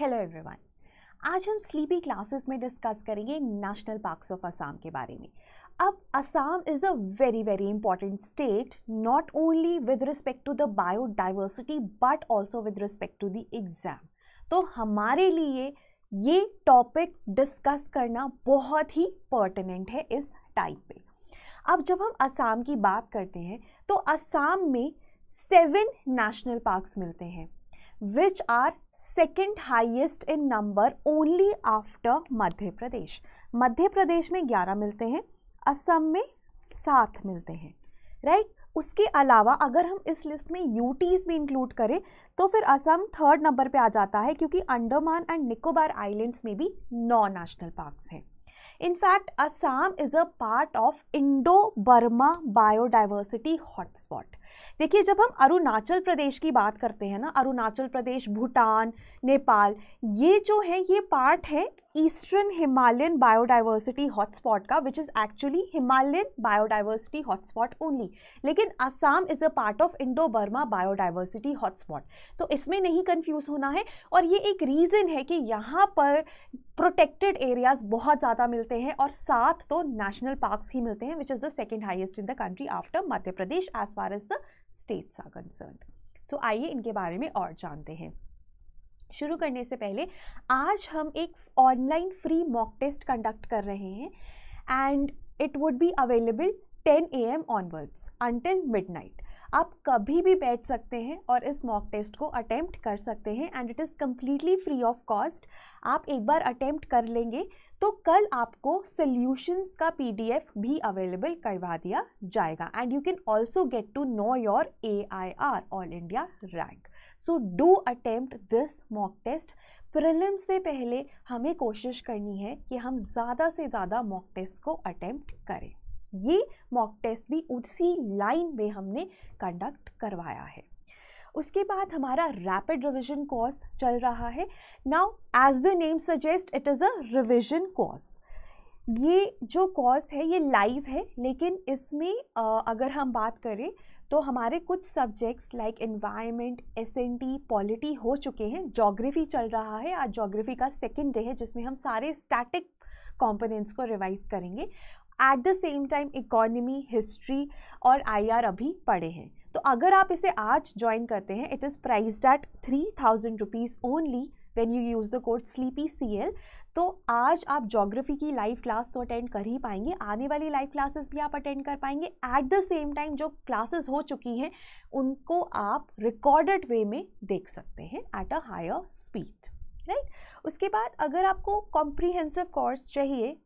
Hello everyone आज हम Sleepy Classes में डिस्कस करेंगे नेशनल पार्क्स ऑफ असम के बारे में अब Assam is a very very important state not only with respect to the biodiversity but also with respect to the exam तो हमारे लिए ये टॉपिक डिस्कस करना बहुत ही पर्टिनेंट है इस टाइम पे अब जब हम असम की बात करते हैं तो असम में सेवन नेशनल पार्क्स मिलते हैं which are second highest in number only after Madhya Pradesh Madhya Pradesh में ग्यारह मिलते हैं असम में सात मिलते हैं राइट right? उसके अलावा अगर हम इस लिस्ट में यूटीज़ भी इंक्लूड करें तो फिर असम थर्ड नंबर पे आ जाता है क्योंकि अंडमान एंड निकोबार आइलैंड्स में भी नौ नेशनल पार्क्स हैं in fact Assam is a part of Indo Burma biodiversity hotspot देखिए जब हम अरुणाचल प्रदेश की बात करते हैं ना अरुणाचल प्रदेश भूटान नेपाल ये जो है ये पार्ट है ईस्टर्न हिमालयन बायोडाइवर्सिटी हॉटस्पॉट का which is actually Himalayan biodiversity hotspot only लेकिन Assam is a part of Indo Burma biodiversity hotspot तो इसमें नहीं कन्फ्यूज़ होना है और ये एक रीज़न है कि यहाँ पर प्रोटेक्टेड एरियाज़ बहुत ज़्यादा मिलते हैं और साथ तो नेशनल पार्क्स ही मिलते हैं which is the second highest in the country after Madhya Pradesh as far as the states are concern so आइए इनके बारे में और जानते हैं शुरू करने से पहले आज हम एक online free mock test conduct कर रहे हैं and it would be available 10 A M onwards until midnight आप कभी भी बैठ सकते हैं और इस मॉक टेस्ट को अटैम्प्ट कर सकते हैं and it is completely free of cost आप एक बार अटैम्प्ट कर लेंगे तो कल आपको सल्यूशंस का पी भी अवेलेबल करवा दिया जाएगा and you can also get to know your A I R all India rank so do attempt this mock test prelim से पहले हमें कोशिश करनी है कि हम ज़्यादा से ज़्यादा मॉक टेस्ट को अटेम्प्ट करें ये मॉक टेस्ट भी उसी लाइन में हमने कंडक्ट करवाया है उसके बाद हमारा रैपिड रिवीजन कोर्स चल रहा है now as the name suggest it is a revision course ये जो कोर्स है ये लाइव है लेकिन इसमें अगर हम बात करें तो हमारे कुछ subjects like environment S N T polity हो चुके हैं जोग्राफ़ी चल रहा है आज जोग्राफ़ी का सेकेंड डे है जिसमें हम सारे स्टैटिक कॉम्पोनेंट्स को रिवाइज करेंगे at the same time economy history और आर अभी पढ़े हैं तो अगर आप इसे आज ज्वाइन करते हैं it is priced at three thousand rupees only when you use the code sleepy C L तो आज आप जोग्राफी की लाइव क्लास तो अटेंड कर ही पाएंगे आने वाली लाइव क्लासेस भी आप अटेंड कर पाएंगे एट द सेम टाइम जो क्लासेस हो चुकी हैं उनको आप रिकॉर्डेड वे में देख सकते हैं at a higher speed right उसके बाद अगर आपको कॉम्प्रीहेंसिव कोर्स चाहिए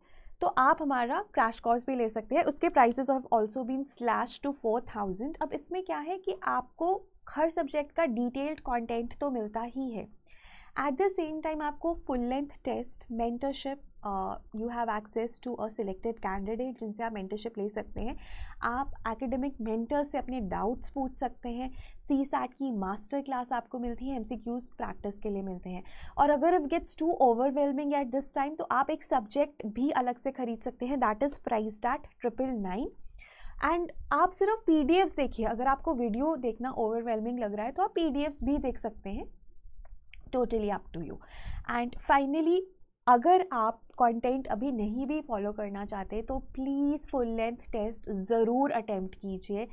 तो आप हमारा क्रैश कोर्स भी ले सकते हैं उसके price of also been slash to four thousand अब इसमें क्या है कि आपको हर सब्जेक्ट का डिटेल्ड कंटेंट तो मिलता ही है एट द सेम टाइम आपको full length test mentorship you have access to a selected candidate जिनसे आप मेंटरशिप ले सकते हैं आप एकेडमिक मेंटर से अपने डाउट्स पूछ सकते हैं सी सैट की मास्टर क्लास आपको मिलती है एम सी क्यूज़ प्रैक्टिस के लिए मिलते हैं और अगर if gets to overwhelming at this time तो आप एक सब्जेक्ट भी अलग से खरीद सकते हैं that is priced at triple nine and आप सिर्फ पी देखिए अगर आपको वीडियो देखना ओवरवेलमिंग लग रहा है तो आप पी भी देख सकते हैं totally up to you and finally अगर आप कंटेंट अभी नहीं भी फॉलो करना चाहते तो प्लीज़ फुल लेंथ टेस्ट ज़रूर अटैम्प्ट कीजिए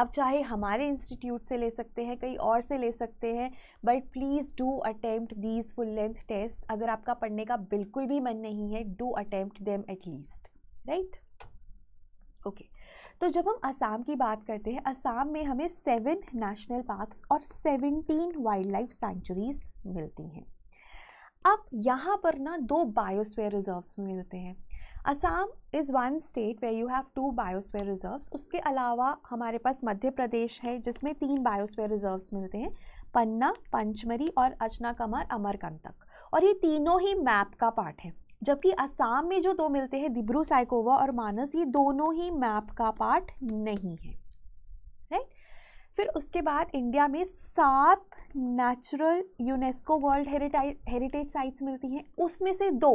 आप चाहे हमारे इंस्टीट्यूट से ले सकते हैं कहीं और से ले सकते हैं but please do attempt these full length test अगर आपका पढ़ने का बिल्कुल भी मन नहीं है do attempt them at least right okay तो जब हम असम की बात करते हैं असम में हमें सेवन नेशनल पार्क्स और सेवनटीन वाइल्ड लाइफ सेंचुरीज मिलती हैं अब यहाँ पर ना दो बायोस्फेयर रिजर्व्स मिलते हैं Assam is one state where you have two biosphere reserves उसके अलावा हमारे पास मध्य प्रदेश है जिसमें तीन बायोस्फेयर रिजर्व्स मिलते हैं पन्ना पंचमरी और अचना कमर अमरकंतक और ये तीनों ही मैप का पार्ट है जबकि असम में जो दो मिलते हैं दिब्रू साइकोवा और मानस ये दोनों ही मैप का पार्ट नहीं है राइट फिर उसके बाद इंडिया में सात natural UNESCO world heritage sites मिलती हैं उसमें से दो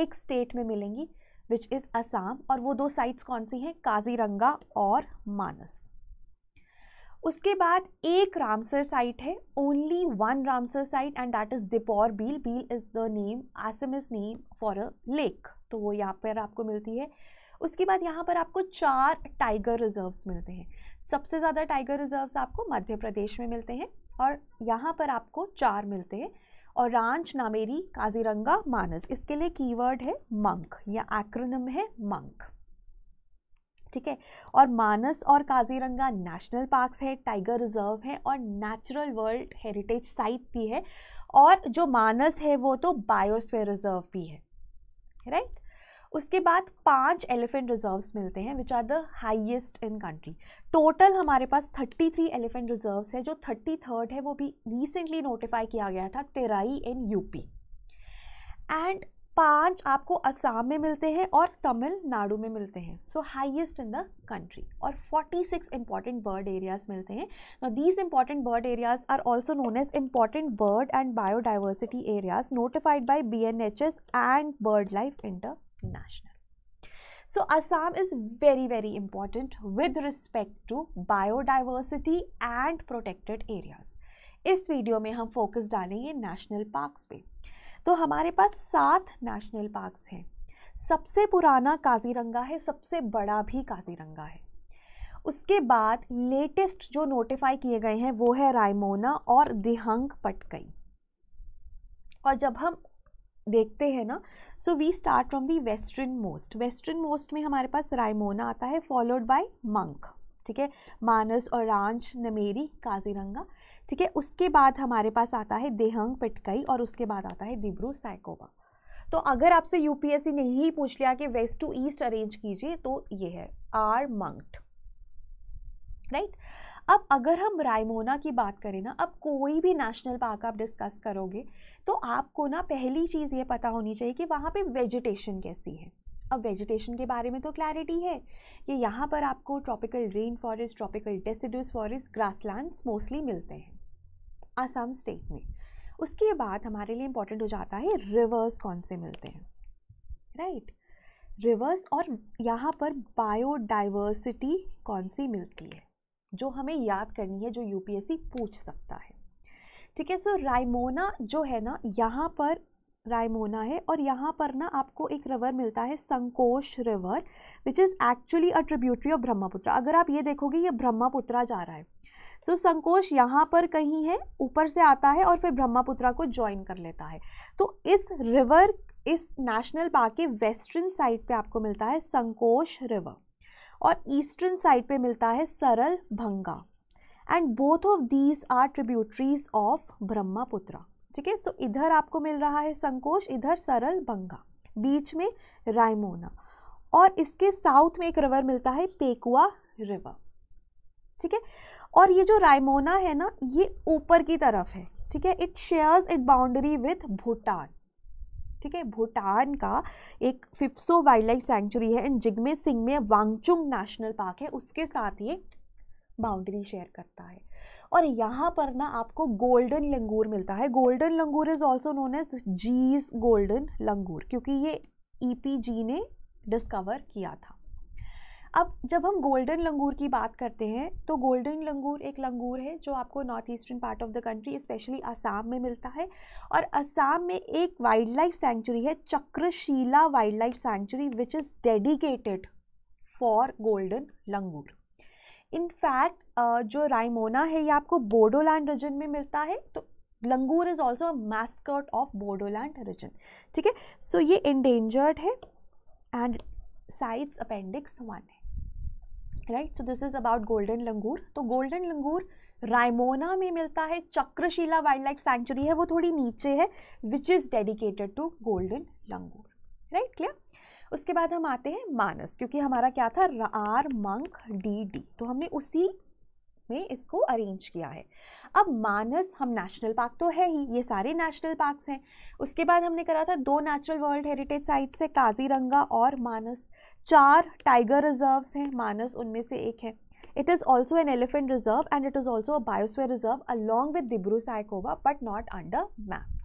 एक स्टेट में मिलेंगी विच इज़ असम और वो दो साइट्स कौन सी हैं काजीरंगा और मानस उसके बाद एक रामसर साइट है only one Ramsar site and that is Deepor Beel beel is the name is name for a lake तो वो यहाँ पर आपको मिलती है उसके बाद यहाँ पर आपको चार टाइगर रिजर्व्स मिलते हैं सबसे ज़्यादा टाइगर रिजर्व्स आपको मध्य प्रदेश में मिलते हैं और यहाँ पर आपको चार मिलते हैं और रांच नामेरी काजीरंगा मानस इसके लिए कीवर्ड है मंक या एक्रोनम है मंक ठीक है और मानस और काजीरंगा नेशनल पार्क्स है टाइगर रिजर्व है और नेचुरल वर्ल्ड हेरिटेज साइट भी है और जो मानस है वो तो बायोस्फेयर रिजर्व भी है राइट right? उसके बाद पांच एलिफेंट रिजर्व्स मिलते हैं which are the highest in country total हमारे पास 33 एलिफेंट रिजर्व्स है जो थर्टी थर्ड है वो भी रिसेंटली नोटिफाई किया गया था तेराई इन यूपी एंड पांच आपको असम में मिलते हैं और तमिलनाडु में मिलते हैं so highest in the country और 46 सिक्स इंपॉर्टेंट बर्ड एरियाज मिलते हैं no these important bird areas are also known as important bird and biodiversity areas notified by B N H S and BirdLife international So Assam is very very important with respect to biodiversity and protected areas. इस video में हम focus डालेंगे national parks पे तो हमारे पास सात national parks हैं सबसे पुराना काजीरंगा है सबसे बड़ा भी काजीरंगा है उसके बाद लेटेस्ट जो नोटिफाई किए गए हैं वो है रायमोना और दिहंग पटकई और जब हम देखते हैं ना so we start from the western most western most में हमारे पास रायमोना आता है फॉलोड बाय मंक ठीक है मानस और रांच नमेरी काजीरंगा ठीक है उसके बाद हमारे पास आता है देहंग पिटकई और उसके बाद आता है दिब्रू साइकोवा तो अगर आपसे यूपीएससी ने ही पूछ लिया कि वेस्ट टू ईस्ट अरेंज कीजिए तो ये है आर मंक्ट राइट अब अगर हम रायमोना की बात करें ना अब कोई भी नेशनल पार्क आप डिस्कस करोगे तो आपको ना पहली चीज़ ये पता होनी चाहिए कि वहाँ पे वेजिटेशन कैसी है अब वेजिटेशन के बारे में तो क्लैरिटी है कि यहाँ पर आपको tropical rain forest tropical deciduous forest grasslands mostly मिलते हैं आसाम स्टेट में उसके बाद हमारे लिए इम्पॉर्टेंट हो जाता है रिवर्स कौन से मिलते हैं राइट रिवर्स और यहाँ पर बायोडाइवर्सिटी कौन सी मिलती है जो हमें याद करनी है जो यूपीएससी पूछ सकता है ठीक है सो राइमोना जो है ना यहाँ पर रायमोना है और यहाँ पर ना आपको एक रिवर मिलता है Sankosh river which is actually a tributary of Brahmaputra अगर आप ये देखोगे ये ब्रह्मपुत्रा जा रहा है सो so, संकोश यहाँ पर कहीं है ऊपर से आता है और फिर ब्रह्मपुत्रा को ज्वाइन कर लेता है तो इस रिवर इस नेशनल पार्क के वेस्टर्न साइड पे आपको मिलता है संकोश रिवर और ईस्टर्न साइड पे मिलता है Saralbhanga and both of these are tributaries of Brahmaputra ठीक है सो इधर आपको मिल रहा है संकोच इधर सरल बंगा बीच में रायमोना और इसके साउथ में एक रिवर मिलता है पेकुआ रिवर ठीक है और ये जो रायमोना है ना ये ऊपर की तरफ है ठीक है it shares it boundary with Bhutan ठीक है भूटान का एक फिफ्सो वाइल्ड लाइफ सेंचुरी है एंड जिगमे सिंह में वांगचुंग नेशनल पार्क है उसके साथ ये बाउंड्री शेयर करता है और यहाँ पर ना आपको गोल्डन लंगूर मिलता है golden langur is also known as Gee's golden langur क्योंकि ये ई e ने डिस्कवर किया था अब जब हम गोल्डन लंगूर की बात करते हैं तो गोल्डन लंगूर एक लंगूर है जो आपको north eastern part of the country specially Assam में मिलता है और असम में एक वाइल्ड लाइफ सेंचुरी है Chakrashila wildlife sanctuary which is dedicated for golden langur in fact uh, जो रायमोना है ये आपको बोडोलैंड रीजन में मिलता है तो langur is also mascot of Bodoland region ठीक है सो ये इंडेंजर्ड है एंड साइड्स अपेंडिक्स वन है right so this is about golden langur तो गोल्डन लंगूर रायमोना में मिलता है चक्रशिला वाइल्ड लाइफ सेंचुरी है वो थोड़ी नीचे है which is dedicated to golden langur right clear उसके बाद हम आते हैं मानस क्योंकि हमारा क्या था आर मंक डी डी तो हमने उसी में इसको अरेंज किया है अब मानस हम नेशनल पार्क तो है ही ये सारे नेशनल पार्क्स हैं उसके बाद हमने करा था दो नेचुरल वर्ल्ड हेरिटेज साइट्स है काजीरंगा और मानस चार टाइगर रिजर्व्स हैं मानस उनमें से एक है it is also an elephant reserve and it is also a biosphere reserve along with Dibru Saikhowa but not under MAB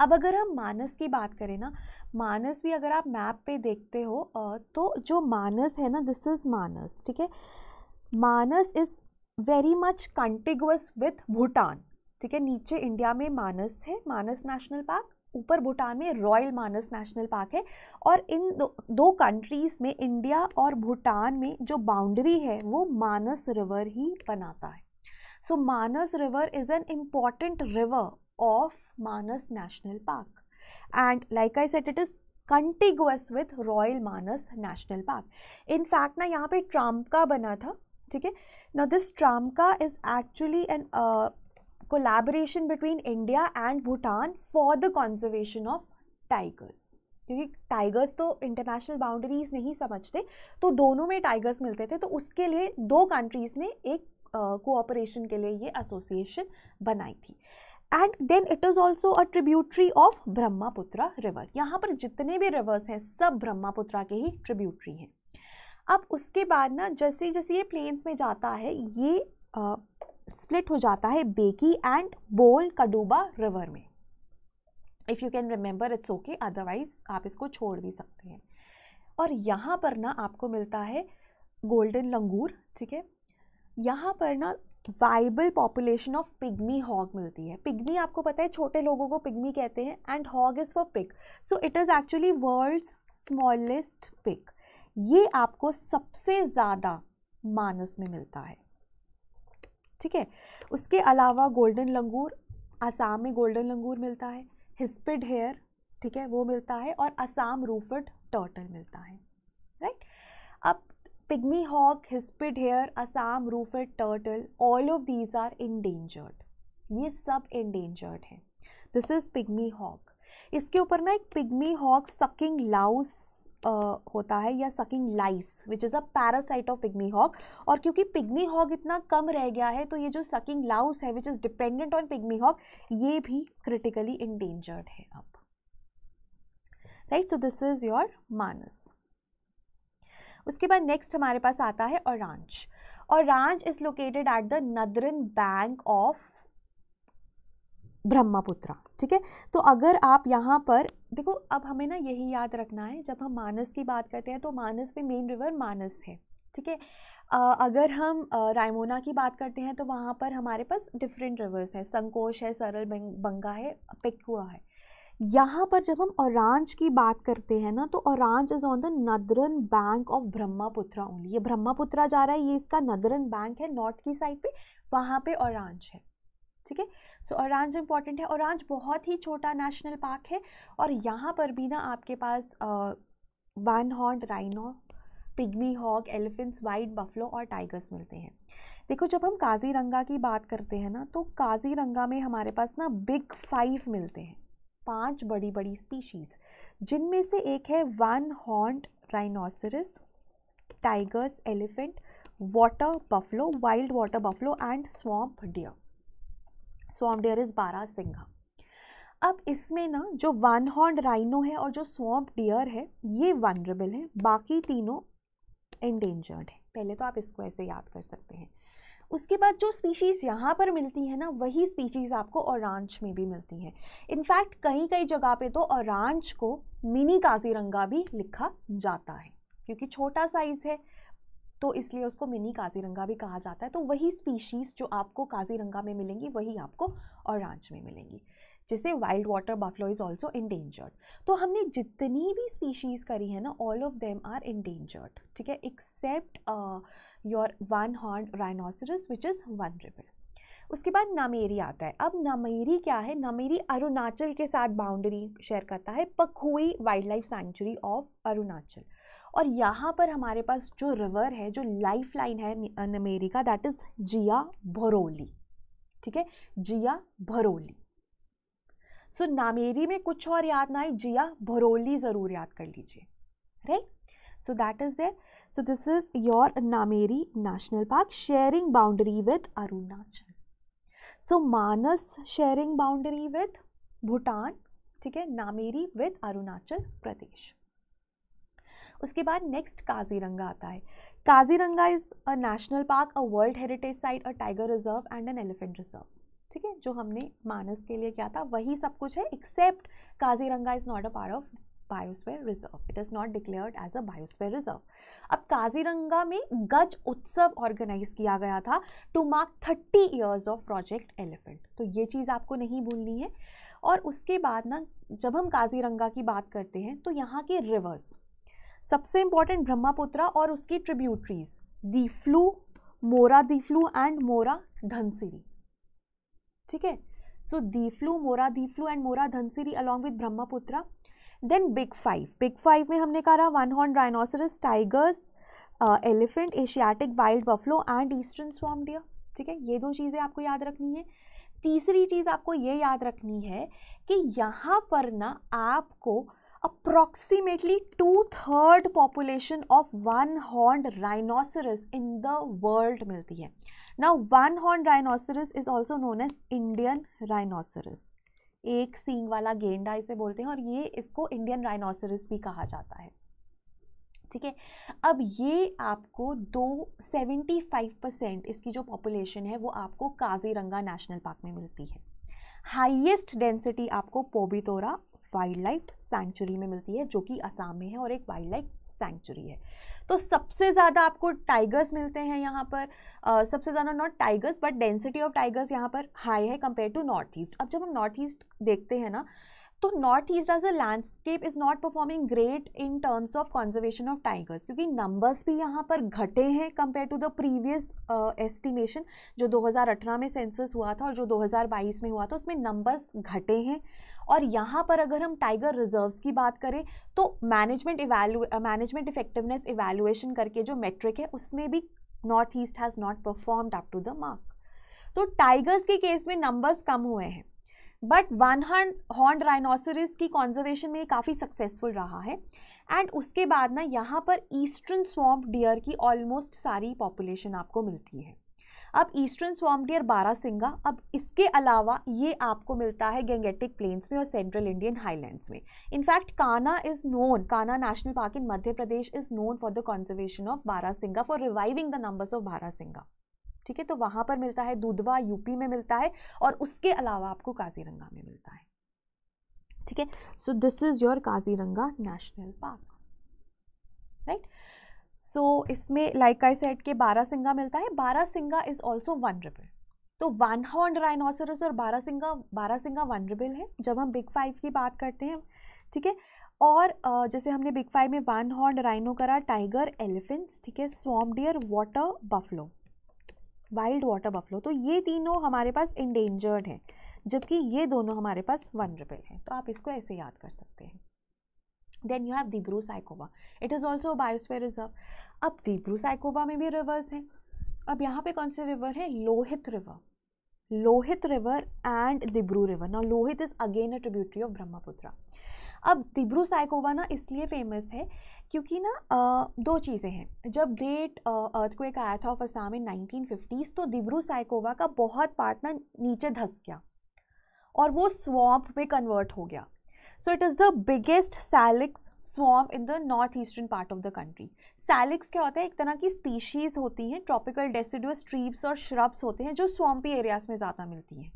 अब अगर हम मानस की बात करें ना मानस भी अगर आप मैप पे देखते हो तो जो मानस है ना दिस इज़ मानस ठीक है Manas is very much contiguous with Bhutan ठीक है नीचे इंडिया में मानस है मानस नेशनल पार्क ऊपर भूटान में रॉयल मानस नेशनल पार्क है और इन दो, दो कंट्रीज़ में इंडिया और भूटान में जो बाउंड्री है वो मानस रिवर ही बनाता है so Manas river is an important river of Manas National Park. And like I said, it is contiguous with royal Manas national park in fact ना यहाँ पे ट्रामका बना था ठीक है ना this is is actually an collaboration between India and Bhutan for the conservation of tigers क्योंकि tigers तो इंटरनेशनल बाउंड्रीज नहीं समझते तो दोनों में टाइगर्स मिलते थे तो उसके लिए दो कंट्रीज़ ने एक कोऑपरेशन uh, के लिए ये एसोसिएशन बनाई थी and then it is also a tributary of Brahmaputra river यहाँ पर जितने भी रिवर्स हैं सब ब्रह्मापुत्रा के ही ट्रिब्यूटरी हैं अब उसके बाद ना जैसे जैसे ये प्लेन्स में जाता है ये स्प्लिट हो जाता है Beki and Bholkaduba river में if you can remember it's okay otherwise आप इसको छोड़ भी सकते हैं और यहाँ पर ना आपको मिलता है गोल्डन लंगूर ठीक है यहाँ पर ना viable population of pygmy hog मिलती है पिग्मी आपको पता है छोटे लोगों को पिग्मी कहते हैं and hog is for pig so it is actually world's smallest pig ये आपको सबसे ज़्यादा मानस में मिलता है ठीक है उसके अलावा गोल्डन लंगूर आसाम में गोल्डन लंगूर मिलता है हिस्पिड हेयर ठीक है वो मिलता है और आसाम रूफड टर्टल मिलता है राइट right? अब pygmy hawk, hispid hare, Assam rufed turtle, all of these are endangered. ये सब endangered हैं. दिस इज pygmy हॉक इसके ऊपर ना एक पिग्मी हॉक सकिंग लाउस होता है या sucking lice which is a parasite of pygmy hog और क्योंकि पिग्मी हॉक इतना कम रह गया है तो ये जो सकिंग लाउस है which is dependent on pygmy hog ये भी क्रिटिकली इंडेंजर्ड है अब right so this is your Manas उसके बाद नेक्स्ट हमारे पास आता है Orang Orang is located at the northern bank of Brahmaputra ठीक है तो अगर आप यहाँ पर देखो अब हमें ना यही याद रखना है जब हम मानस की बात करते हैं तो मानस में मेन रिवर मानस है ठीक है अगर हम रायमोना की बात करते हैं तो वहाँ पर हमारे पास डिफरेंट रिवर्स हैं संकोश है सरल बंगा है पिकुआ है यहाँ पर जब हम औरांज की बात करते हैं ना तो Orang is on the northern bank of Brahmaputra only ये ब्रह्मपुत्रा जा रहा है ये इसका नदरन बैंक है नॉर्थ की साइड पे वहाँ पे औरांज है ठीक है सो औरांज इंपॉर्टेंट है औरांज बहुत ही छोटा नेशनल पार्क है और यहाँ पर भी ना आपके पास one horn rhino pygmy hog elephants white buffalo और टाइगर्स मिलते हैं देखो जब हम काजीरंगा की बात करते हैं ना तो काजीरंगा में हमारे पास ना बिग फाइव मिलते हैं पांच बड़ी बड़ी स्पीशीज़ जिनमें से एक है one horned rhinoceros tigers elephant water buffalo wild water buffalo and swamp deer swamp deer is barasingha अब इसमें ना जो वन हॉर्न राइनो है और जो स्वॉम्प डियर है ये वनरेबल है बाकी तीनों एंडेंजर्ड है पहले तो आप इसको ऐसे याद कर सकते हैं उसके बाद जो स्पीशीज़ यहाँ पर मिलती है ना वही स्पीशीज़ आपको औरांच में भी मिलती है इनफैक्ट कहीं कई जगह पे तो औरांच को मिनी काजीरंगा भी लिखा जाता है क्योंकि छोटा साइज़ है तो इसलिए उसको मिनी काजीरंगा भी कहा जाता है तो वही स्पीशीज़ जो आपको काजीरंगा में मिलेंगी वही आपको औरांच में मिलेंगी जैसे wild water buffalo is also endangered तो हमने जितनी भी स्पीशीज़ करी है ना all of them are endangered ठीक है except your one horn rhinoceros which is vulnerable उसके बाद नामेरी आता है अब नामेरी क्या है नामेरी अरुणाचल के साथ बाउंड्री शेयर करता है Pakhui wildlife sanctuary of Arunachal और यहाँ पर हमारे पास जो रिवर है जो लाइफ लाइन है नमेरी का दैट इज़ जिया भरोली ठीक है जिया भरोली सो so, नामेरी में कुछ और याद ना आए जिया भरोली ज़रूर याद कर लीजिए right so that is there So this is your Nameri National Park sharing boundary with Arunachal. So Manas sharing boundary with Bhutan, ठीक है Nameri with Arunachal Pradesh. उसके बाद नेक्स्ट काजीरंगा आता है Kaziranga is a national park a world heritage site a tiger reserve and an elephant reserve ठीक है जो हमने मानस के लिए किया था वही सब कुछ है except Kaziranga is not a part of biosphere reserve it is not declared as a biosphere reserve अब काजीरंगा में गज उत्सव ऑर्गेनाइज किया गया था to mark thirty years of project elephant तो ये चीज़ आपको नहीं भूलनी है और उसके बाद ना जब हम काजीरंगा की बात करते हैं तो यहाँ के रिवर्स सबसे इंपॉर्टेंट ब्रह्मपुत्रा और उसकी ट्रिब्यूटरीज दीफ्लू मोरा दीफ्लू एंड मोरा धनसिरी ठीक है सो दीफ्लू मोरा Diphlu and Mora Dhansiri along with Brahmaputra then big five big five में हमने कहा रहा one horn rhinoceros tigers elephant asiatic wild buffalo and eastern swamp deer ठीक है ये दो चीज़ें आपको याद रखनी है तीसरी चीज़ आपको ये याद रखनी है कि यहाँ पर ना आपको approximately two third population of one horn rhinoceros in the world मिलती है ना one horn rhinoceros is also known as Indian rhinoceros एक सींग वाला गेंडा इसे बोलते हैं और ये इसको इंडियन राइनोसरस भी कहा जाता है ठीक है अब ये आपको दो सेवेंटी फाइव परसेंट इसकी जो पॉपुलेशन है वो आपको काजीरंगा नेशनल पार्क में मिलती है हाईएस्ट डेंसिटी आपको पोबितोरा वाइल्ड लाइफ सेंचुरी में मिलती है जो कि असम में है और एक वाइल्ड लाइफ सेंचुरी है तो सबसे ज़्यादा आपको टाइगर्स मिलते हैं यहाँ पर uh, सबसे ज़्यादा not tigers but density of tigers यहाँ पर हाई है कंपेयर टू नॉर्थ ईस्ट अब जब हम नॉर्थ ईस्ट देखते हैं ना तो north east as a landscape is not performing great in terms of conservation of tigers क्योंकि नंबर्स भी यहाँ पर घटे हैं compare to the previous estimation जो 2018 में सेंसस हुआ था और जो 2022 में हुआ था उसमें नंबर्स घटे हैं और यहाँ पर अगर हम टाइगर रिजर्व्स की बात करें तो मैनेजमेंट इवैल्यू मैनेजमेंट इफेक्टिवनेस इवेलुएशन करके जो मेट्रिक है उसमें भी north east has not performed up to the mark तो टाइगर्स के केस में नंबर्स कम हुए हैं बट वन हंड हॉर्न राइनोसरिस की कॉन्जर्वेशन में ये काफ़ी सक्सेसफुल रहा है एंड उसके बाद ना यहाँ पर ईस्टर्न स्वॉम्प डियर की ऑलमोस्ट सारी पॉपुलेशन आपको मिलती है अब ईस्टर्न स्वाम बारा सिंगा अब इसके अलावा ये आपको मिलता है गंगेटिक प्लेन्स में और सेंट्रल इंडियन हाईलैंड्स में in fact Kanha is known Kanha national park in Madhya Pradesh is known for the conservation of singha for reviving the numbers of singha ठीक है तो वहां पर मिलता है दुधवा यूपी में मिलता है और उसके अलावा आपको काजीरंगा में मिलता है ठीक है so this is your Kaziranga national park right so so, इसमें लाइक आई सेट के बारह सिंगा मिलता है barasingha is also one तो वन हॉर्न राइनोसरस और बारह सिंगा बारह सिंगा वन है जब हम बिग फाइव की बात करते हैं ठीक है और जैसे हमने बिग फाइव में वन हॉर्न राइनो करा टाइगर एलिफेंट्स ठीक है swamp deer water buffalo wild water buffalo तो ये तीनों हमारे पास इंडेंजर्ड हैं जबकि ये दोनों हमारे पास वन हैं तो आप इसको ऐसे याद कर सकते हैं then you have Dibru Saikhowa it is also biosphere reserve अब दिब्रू साइकोवा में भी रिवर्स हैं अब यहाँ पे कौन से रिवर है Lohit river Lohit river and Dibru river ना Lohit is again a tributary of Brahmaputra अब दिब्रू साइकोवा ना इसलिए फेमस है क्योंकि ना आ, दो चीज़ें हैं जब ग्रेट अर्थक्वेक आया था ऑफ असाम इन 1950s तो दिब्रू साइकोवा का बहुत पार्ट ना नीचे धस गया और वो स्वाम्प में कन्वर्ट हो गया So it is the biggest salix swarm in the northeastern part of the country. Salix क्या होता है एक तरह की species होती हैं tropical deciduous trees और shrubs होते हैं जो swampy areas में ज़्यादा मिलती हैं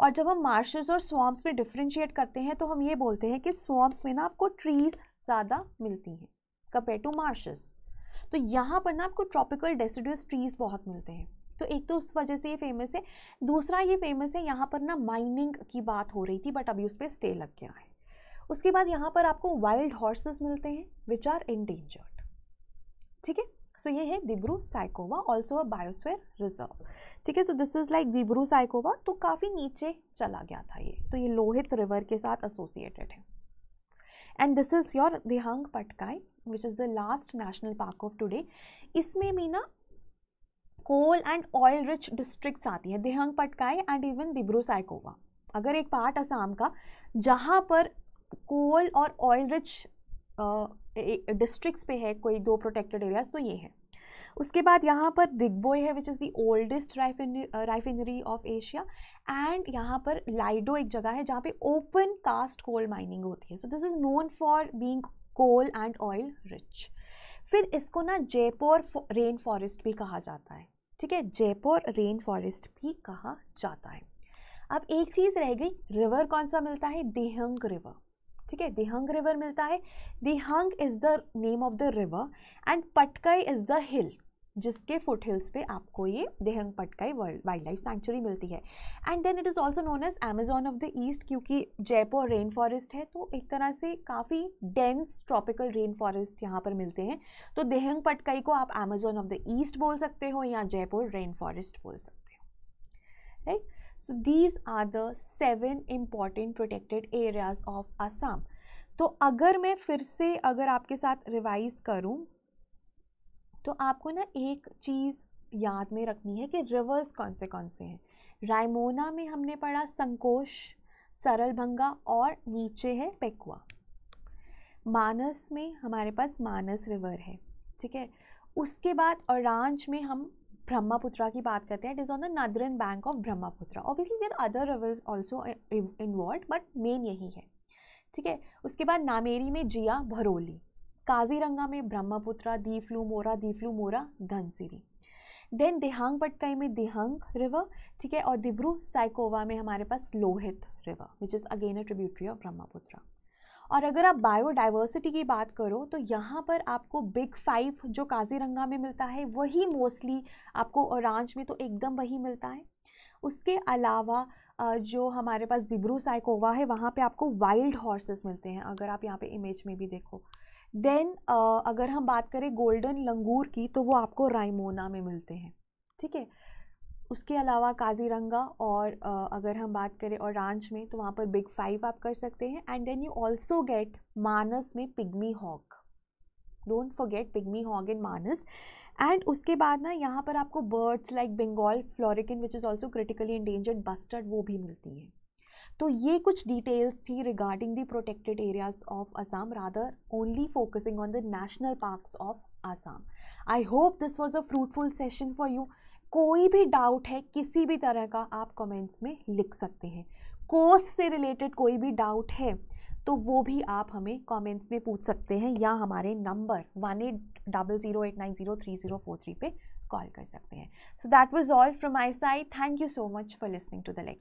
और जब हम marshes और swamps में differentiate करते हैं तो हम ये बोलते हैं कि swamps में ना आपको trees ज़्यादा मिलती हैं कंपेयर टू marshes. तो यहाँ पर ना आपको ट्रॉपिकल डेसिडुअस ट्रीज बहुत मिलते हैं तो एक तो उस वजह से ये फेमस है दूसरा ये फेमस है यहाँ पर ना माइनिंग की बात हो रही थी बट अभी उस पर स्टे लग गया है उसके बाद यहाँ पर आपको वाइल्ड हॉर्सेस मिलते हैं विच आर डेंजर्ड ठीक है सो ये है Dibru Saikhowa also a biosphere reserve ठीक है so this is like Dibru Saikhowa तो काफ़ी नीचे चला गया था ये तो ये लोहित रिवर के साथ एसोसिएटेड है and this is your Dehing Patkai which is the last national park of today इसमें भी ना coal and oil rich district आती है देहांग पटकाई एंड इवन दिब्रू साइकोवा अगर एक पार्ट असम का जहाँ पर कोल और ऑयल रिच डिस्ट्रिक्ट्स पे है कोई दो प्रोटेक्टेड एरियाज तो ये है उसके बाद यहाँ पर दिग्बोय है which is the oldest refinery of Asia and यहाँ पर लाइडो एक जगह है जहाँ पे ओपन कास्ट कोल माइनिंग होती है so this is known for being coal and oil rich फिर इसको ना जयपुर रेन फॉरेस्ट भी कहा जाता है ठीक है जयपुर रेन फॉरेस्ट भी कहा जाता है अब एक चीज़ रह गई रिवर कौन सा मिलता है देहंग रिवर ठीक है दिहंग रिवर मिलता है Dehing is the name of the river and Patkai is the hill जिसके फुट हिल्स पे आपको ये Dehing Patkai world wildlife sanctuary मिलती है and then it is also known as Amazon of the east क्योंकि जयपुर रेन फॉरेस्ट है तो एक तरह से काफ़ी डेंस ट्रॉपिकल रेन फॉरेस्ट यहाँ पर मिलते हैं तो देहंग पटकाई को आप अमेजोन ऑफ द ईस्ट बोल सकते हो या जयपुर रेन फॉरेस्ट बोल सकते हो right right? So these are the seven important protected areas of Assam तो अगर मैं फिर से अगर आपके साथ रिवाइज करूँ तो आपको ना एक चीज़ याद में रखनी है कि रिवर्स कौन से कौन से हैं रायमोना में हमने पढ़ा संकोश सरलभंगा और नीचे है पेकुआ मानस में हमारे पास मानस रिवर है ठीक है उसके बाद औरांज में हम ब्रह्मपुत्र की बात करते हैं it is on the northern bank of Brahmaputra obviously there other rivers also involve but main यही है ठीक है उसके बाद नामेरी में जिया भरोली काजीरंगा में ब्रह्मपुत्रा दीफ्लू मोरा दीफ्लू मोरा धनसिरी देन देहांग पटकाई में देहांग रिवर ठीक है और दिब्रू साइकोवा में हमारे पास Lohit river which is again a tributary of Brahmaputra और अगर आप बायोडाइवर्सिटी की बात करो तो यहाँ पर आपको बिग फाइव जो काजीरंगा में मिलता है वही मोस्टली आपको औरज में तो एकदम वही मिलता है उसके अलावा जो हमारे पास दिब्रू साइकोवा है वहाँ पे आपको वाइल्ड हॉर्सेस मिलते हैं अगर आप यहाँ पे इमेज में भी देखो देन अगर हम बात करें गोल्डन लंगूर की तो वो आपको रायमोना में मिलते हैं ठीक है उसके अलावा काजीरंगा और uh, अगर हम बात करें और रांच में तो वहाँ पर बिग फाइव आप कर सकते हैं and then you also get Manas में pygmy hog don't forget pygmy hog in Manas and उसके बाद ना यहाँ पर आपको birds like Bengal florican which is also critically endangered bustard वो भी मिलती हैं तो ये कुछ डिटेल्स थी regarding the protected areas of Assam rather only focusing on the national parks of Assam I hope this was a fruitful session for you कोई भी डाउट है किसी भी तरह का आप कमेंट्स में लिख सकते हैं कोर्स से रिलेटेड कोई भी डाउट है तो वो भी आप हमें कमेंट्स में पूछ सकते हैं या हमारे number one eight double zero eight nine zero three zero four three पे कॉल कर सकते हैं so that was all from my side thank you so much for listening to the lecture